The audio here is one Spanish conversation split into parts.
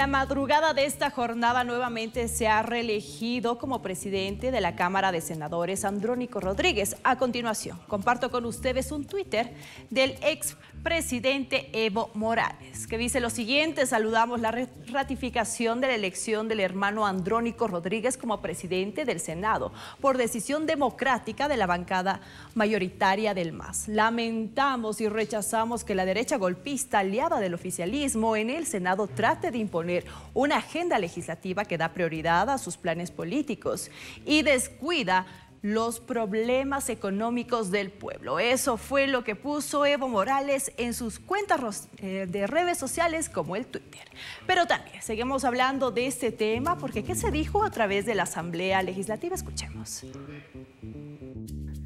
la madrugada de esta jornada nuevamente se ha reelegido como presidente de la Cámara de Senadores Andrónico Rodríguez. A continuación, comparto con ustedes un Twitter del ex presidente Evo Morales, que dice lo siguiente, saludamos la ratificación de la elección del hermano Andrónico Rodríguez como presidente del Senado por decisión democrática de la bancada mayoritaria del MAS. Lamentamos y rechazamos que la derecha golpista aliada del oficialismo en el Senado trate de imponer una agenda legislativa que da prioridad a sus planes políticos y descuida los problemas económicos del pueblo. Eso fue lo que puso Evo Morales en sus cuentas eh, de redes sociales como el Twitter. Pero también seguimos hablando de este tema porque ¿qué se dijo a través de la Asamblea Legislativa? Escuchemos.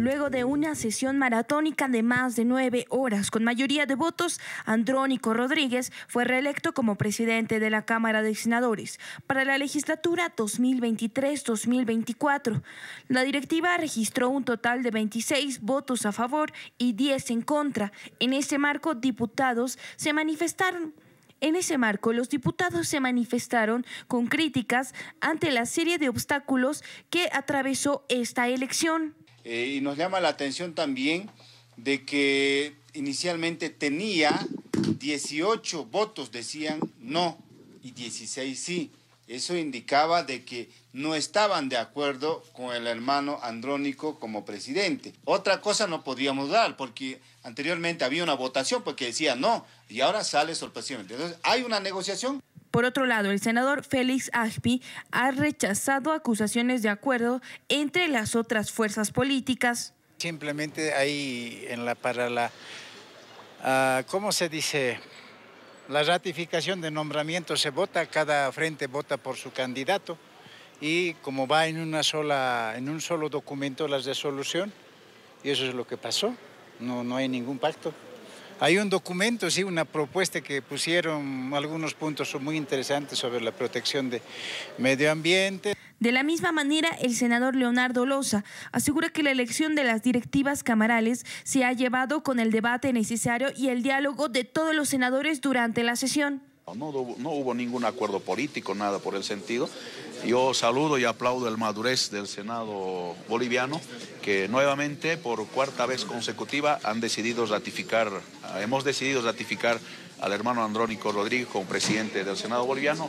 Luego de una sesión maratónica de más de nueve horas con mayoría de votos, Andrónico Rodríguez fue reelecto como presidente de la Cámara de Senadores para la legislatura 2023-2024. La directiva registró un total de 26 votos a favor y 10 en contra. En ese marco, diputados se manifestaron en ese marco, los diputados se manifestaron con críticas ante la serie de obstáculos que atravesó esta elección. Eh, y nos llama la atención también de que inicialmente tenía 18 votos, decían no, y 16 sí. Eso indicaba de que no estaban de acuerdo con el hermano Andrónico como presidente. Otra cosa no podíamos dar, porque anteriormente había una votación porque decía no, y ahora sale sorpresivamente. Entonces, hay una negociación. Por otro lado, el senador Félix Ashby ha rechazado acusaciones de acuerdo entre las otras fuerzas políticas. Simplemente ahí en la para la ah, ¿cómo se dice? La ratificación de nombramiento se vota, cada frente vota por su candidato y como va en, una sola, en un solo documento la resolución, y eso es lo que pasó, no, no hay ningún pacto. Hay un documento, sí, una propuesta que pusieron algunos puntos son muy interesantes sobre la protección de medio ambiente. De la misma manera, el senador Leonardo Loza asegura que la elección de las directivas camarales se ha llevado con el debate necesario y el diálogo de todos los senadores durante la sesión. No, hubo ningún acuerdo político, nada por el sentido. Yo saludo y aplaudo el madurez del Senado boliviano, que nuevamente, por cuarta vez consecutiva, han decidido ratificar, hemos decidido ratificar al hermano Andrónico Rodríguez como presidente del Senado boliviano.